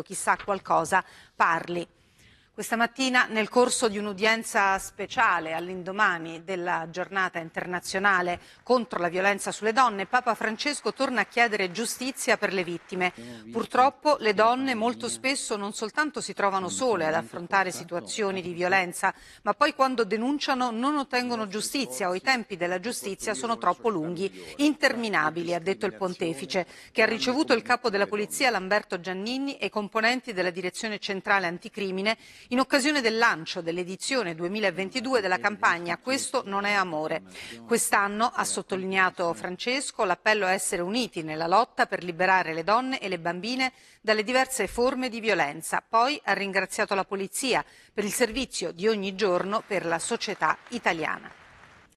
chissà qualcosa parli. Questa mattina, nel corso di un'udienza speciale all'indomani della giornata internazionale contro la violenza sulle donne, Papa Francesco torna a chiedere giustizia per le vittime. Purtroppo le donne molto spesso non soltanto si trovano sole ad affrontare situazioni di violenza, ma poi quando denunciano non ottengono giustizia o i tempi della giustizia sono troppo lunghi, interminabili, ha detto il pontefice, che ha ricevuto il capo della polizia Lamberto Giannini e i componenti della direzione centrale anticrimine in occasione del lancio dell'edizione 2022 della campagna Questo non è amore. Quest'anno, ha sottolineato Francesco, l'appello a essere uniti nella lotta per liberare le donne e le bambine dalle diverse forme di violenza. Poi ha ringraziato la polizia per il servizio di ogni giorno per la società italiana.